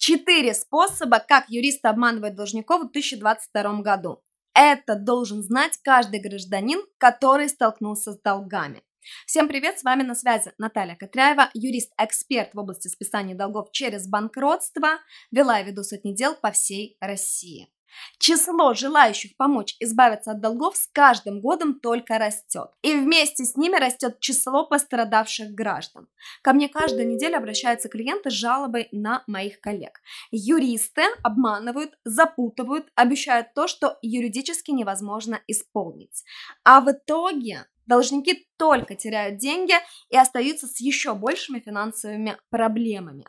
Четыре способа, как юристы обманывают должников в 2022 году. Это должен знать каждый гражданин, который столкнулся с долгами. Всем привет, с вами на связи Наталья Катряева, юрист-эксперт в области списания долгов через банкротство, вела и веду сотни дел по всей России. Число желающих помочь избавиться от долгов с каждым годом только растет. И вместе с ними растет число пострадавших граждан. Ко мне каждую неделю обращаются клиенты с жалобой на моих коллег. Юристы обманывают, запутывают, обещают то, что юридически невозможно исполнить. А в итоге Должники только теряют деньги и остаются с еще большими финансовыми проблемами.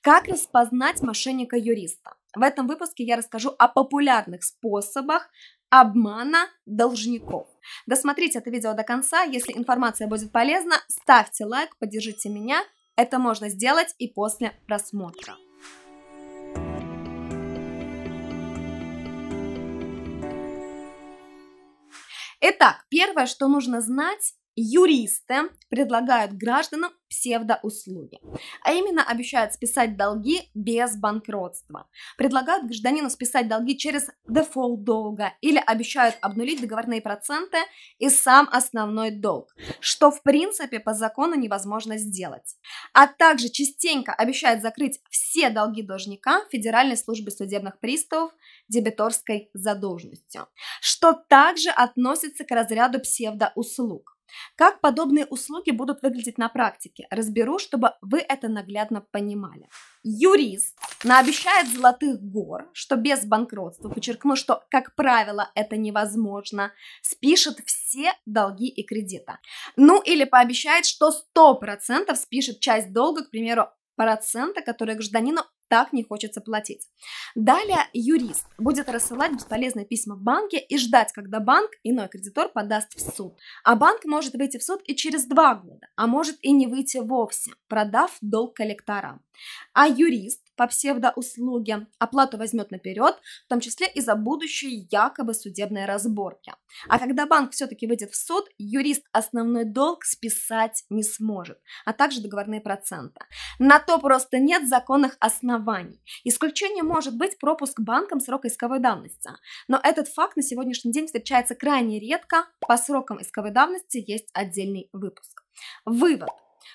Как распознать мошенника-юриста? В этом выпуске я расскажу о популярных способах обмана должников. Досмотрите это видео до конца, если информация будет полезна, ставьте лайк, поддержите меня, это можно сделать и после просмотра. Итак, первое, что нужно знать юристы предлагают гражданам псевдоуслуги, а именно обещают списать долги без банкротства, предлагают гражданину списать долги через дефолт долга или обещают обнулить договорные проценты и сам основной долг, что в принципе по закону невозможно сделать, а также частенько обещают закрыть все долги должника Федеральной службе судебных приставов дебиторской задолженностью, что также относится к разряду псевдоуслуг. Как подобные услуги будут выглядеть на практике? Разберу, чтобы вы это наглядно понимали. Юрист наобещает золотых гор, что без банкротства, подчеркну, что, как правило, это невозможно, спишет все долги и кредита. Ну или пообещает, что 100% спишет часть долга, к примеру, процента, которые гражданину так не хочется платить. Далее юрист будет рассылать бесполезные письма в банке и ждать, когда банк иной кредитор подаст в суд. А банк может выйти в суд и через два года, а может и не выйти вовсе, продав долг коллекторам. А юрист по псевдоуслуге, оплату возьмет наперед, в том числе и за будущие якобы судебные разборки. А когда банк все-таки выйдет в суд, юрист основной долг списать не сможет, а также договорные проценты. На то просто нет законных оснований. Исключение может быть пропуск банком срока исковой давности. Но этот факт на сегодняшний день встречается крайне редко. По срокам исковой давности есть отдельный выпуск. Вывод.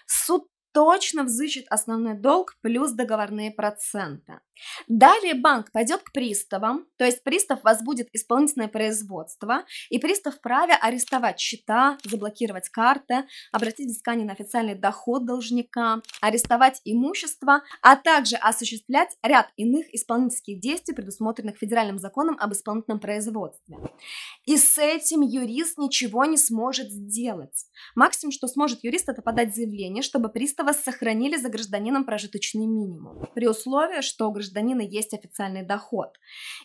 Суд точно взыщет основной долг плюс договорные проценты. Далее банк пойдет к приставам, то есть пристав возбудит исполнительное производство, и пристав вправе арестовать счета, заблокировать карты, обратить взыскание на официальный доход должника, арестовать имущество, а также осуществлять ряд иных исполнительских действий, предусмотренных федеральным законом об исполнительном производстве. И с этим юрист ничего не сможет сделать. Максимум, что сможет юрист, это подать заявление, чтобы пристав 19 сохранили за гражданином прожиточный минимум, при условии, что у гражданина есть официальный доход.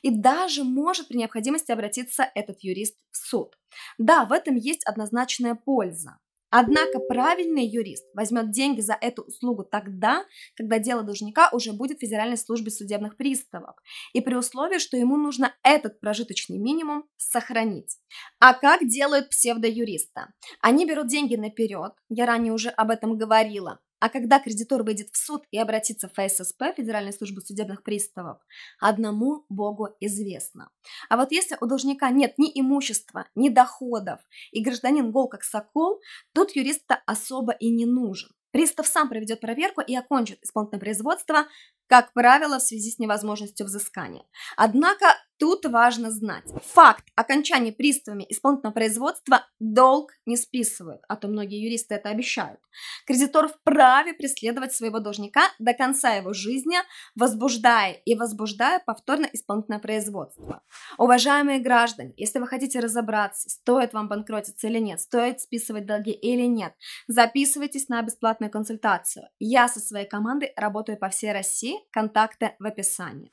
И даже может при необходимости обратиться этот юрист в суд. Да, в этом есть однозначная польза. Однако правильный юрист возьмет деньги за эту услугу тогда, когда дело должника уже будет в Федеральной службе судебных приставов, и при условии, что ему нужно этот прожиточный минимум сохранить. А как делают псевдоюриста? Они берут деньги наперед, я ранее уже об этом говорила, а когда кредитор выйдет в суд и обратится в ФССП, Федеральную службу судебных приставов, одному Богу известно. А вот если у должника нет ни имущества, ни доходов, и гражданин гол как сокол, тут юриста особо и не нужен. Пристав сам проведет проверку и окончит исполнительное производство, как правило, в связи с невозможностью взыскания. Однако Тут важно знать. Факт окончания приставами исполнительного производства долг не списывают, а то многие юристы это обещают. Кредитор вправе преследовать своего должника до конца его жизни, возбуждая и возбуждая повторно исполнительное производство. Уважаемые граждане, если вы хотите разобраться, стоит вам банкротиться или нет, стоит списывать долги или нет, записывайтесь на бесплатную консультацию. Я со своей командой работаю по всей России, контакты в описании.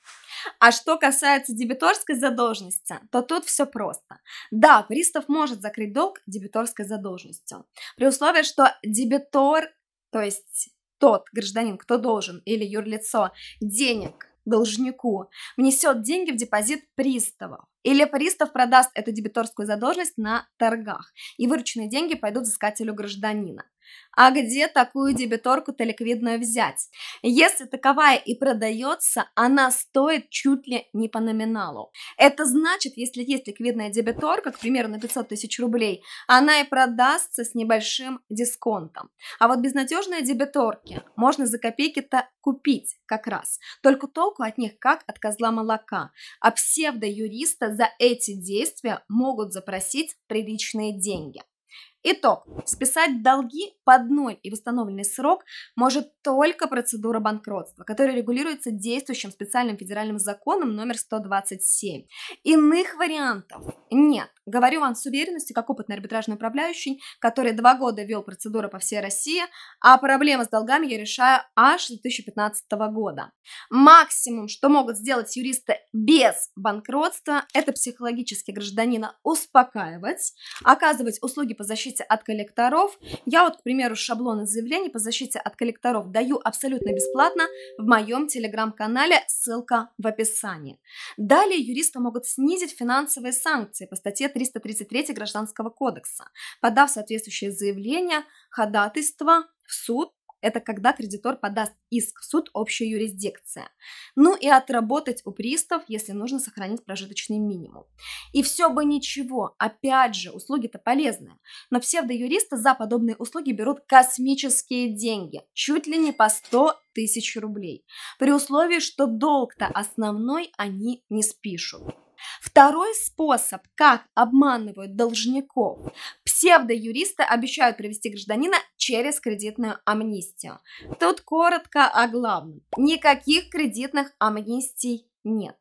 А что касается дебитора, дебиторской задолженности, то тут все просто. Да, пристав может закрыть долг дебиторской задолженностью, при условии, что дебитор, то есть тот гражданин, кто должен, или юрлицо, денег должнику, внесет деньги в депозит пристава Или пристав продаст эту дебиторскую задолженность на торгах, и вырученные деньги пойдут взыскателю гражданина. А где такую дебиторку-то ликвидную взять? Если таковая и продается, она стоит чуть ли не по номиналу. Это значит, если есть ликвидная дебиторка, к примеру, на 500 тысяч рублей, она и продастся с небольшим дисконтом. А вот безнадежные дебиторки можно за копейки-то купить как раз. Только толку от них как от козла молока. А псевдо-юриста за эти действия могут запросить приличные деньги. Итог. Списать долги под ноль и восстановленный срок может только процедура банкротства, которая регулируется действующим специальным федеральным законом номер 127. Иных вариантов нет. Говорю вам с уверенностью, как опытный арбитражный управляющий, который два года вел процедуры по всей России, а проблемы с долгами я решаю аж с 2015 года. Максимум, что могут сделать юристы без банкротства, это психологически гражданина успокаивать, оказывать услуги по защите от коллекторов. Я вот, к примеру, шаблоны заявлений по защите от коллекторов даю абсолютно бесплатно в моем телеграм-канале, ссылка в описании. Далее юристы могут снизить финансовые санкции по статье 333 Гражданского кодекса. Подав соответствующее заявление, ходатайство в суд, это когда кредитор подаст иск в суд общая юрисдикция. Ну и отработать у приставов, если нужно сохранить прожиточный минимум. И все бы ничего, опять же, услуги-то полезные. Но псевдоюристы за подобные услуги берут космические деньги, чуть ли не по 100 тысяч рублей, при условии, что долг-то основной они не спишут. Второй способ, как обманывают должников. Псевдоюристы обещают провести гражданина через кредитную амнистию. Тут коротко о главном. Никаких кредитных амнистий нет.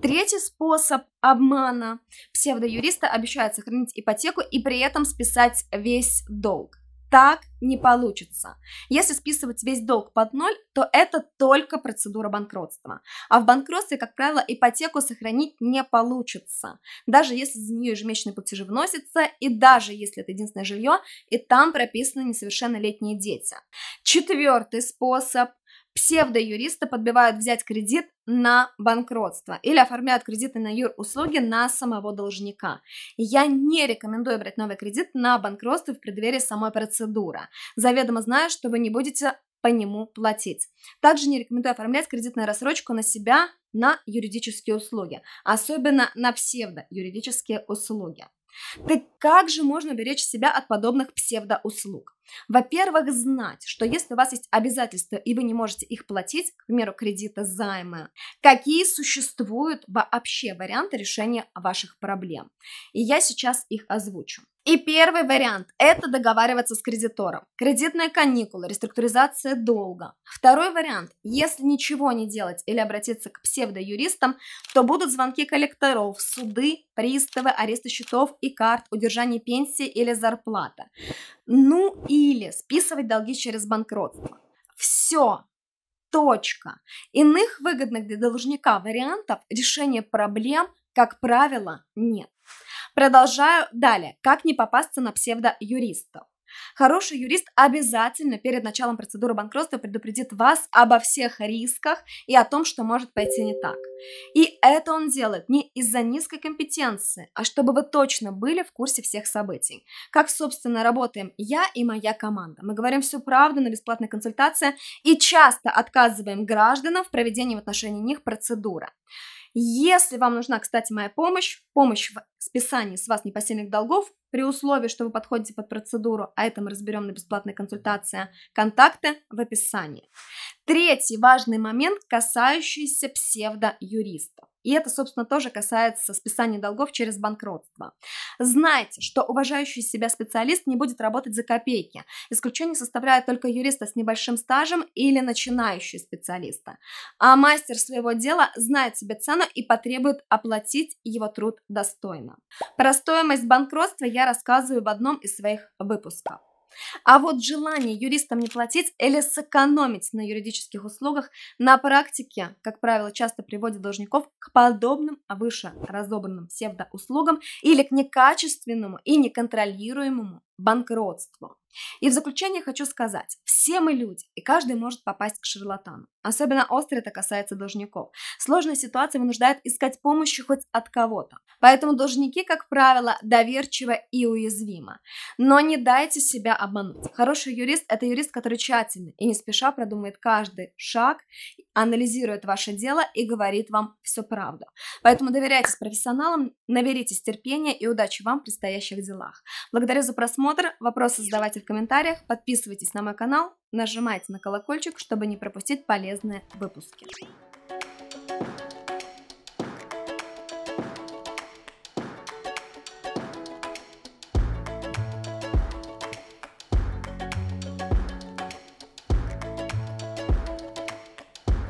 Третий способ обмана. Псевдоюристы обещают сохранить ипотеку и при этом списать весь долг так не получится. Если списывать весь долг под ноль, то это только процедура банкротства. А в банкротстве, как правило, ипотеку сохранить не получится. Даже если за нее ежемесячные платежи вносятся, и даже если это единственное жилье, и там прописаны несовершеннолетние дети. Четвертый способ псевдоюриста подбивают взять кредит на банкротство или оформляют кредиты на юр-услуги на самого должника. я не рекомендую брать новый кредит на банкротство в преддверии самой процедуры, заведомо зная, что вы не будете по нему платить. Также не рекомендую оформлять кредитную рассрочку на себя на юридические услуги, особенно на псевдо-юридические услуги. Так как же можно беречь себя от подобных псевдоуслуг? Во-первых, знать, что если у вас есть обязательства и вы не можете их платить, к примеру, кредита, займы, какие существуют вообще варианты решения ваших проблем. И я сейчас их озвучу. И первый вариант – это договариваться с кредитором. кредитная каникула, реструктуризация долга. Второй вариант – если ничего не делать или обратиться к псевдоюристам, то будут звонки коллекторов, суды, приставы, аресты счетов и карт, удержание пенсии или зарплата. Ну и или списывать долги через банкротство. Все. Точка. Иных выгодных для должника вариантов решения проблем, как правило, нет. Продолжаю далее. Как не попасться на псевдо-юристов? Хороший юрист обязательно перед началом процедуры банкротства предупредит вас обо всех рисках и о том, что может пойти не так. И это он делает не из-за низкой компетенции, а чтобы вы точно были в курсе всех событий. Как, собственно, работаем я и моя команда. Мы говорим всю правду на бесплатной консультации и часто отказываем гражданам в проведении в отношении них процедуры. Если вам нужна, кстати, моя помощь, помощь в списании с вас непосильных долгов, при условии, что вы подходите под процедуру, а это мы разберем на бесплатной консультации, контакты в описании. Третий важный момент, касающийся псевдо псевдоюристов. И это, собственно, тоже касается списания долгов через банкротство. Знайте, что уважающий себя специалист не будет работать за копейки. Исключение составляют только юриста с небольшим стажем или начинающий специалиста. А мастер своего дела знает себе цену и потребует оплатить его труд достойно. Про стоимость банкротства я рассказываю в одном из своих выпусков. А вот желание юристам не платить или сэкономить на юридических услугах на практике, как правило, часто приводит должников к подобным а выше разобранным псевдоуслугам или к некачественному и неконтролируемому банкротство. И в заключение хочу сказать, все мы люди, и каждый может попасть к шарлатану. Особенно остро это касается должников. Сложная ситуация вынуждает искать помощи хоть от кого-то. Поэтому должники, как правило, доверчивы и уязвимы. Но не дайте себя обмануть. Хороший юрист – это юрист, который тщательно и не спеша продумает каждый шаг, анализирует ваше дело и говорит вам всю правду. Поэтому доверяйтесь профессионалам, наберитесь терпения и удачи вам в предстоящих делах. Благодарю за просмотр просмотр, вопросы задавайте в комментариях, подписывайтесь на мой канал, нажимайте на колокольчик, чтобы не пропустить полезные выпуски.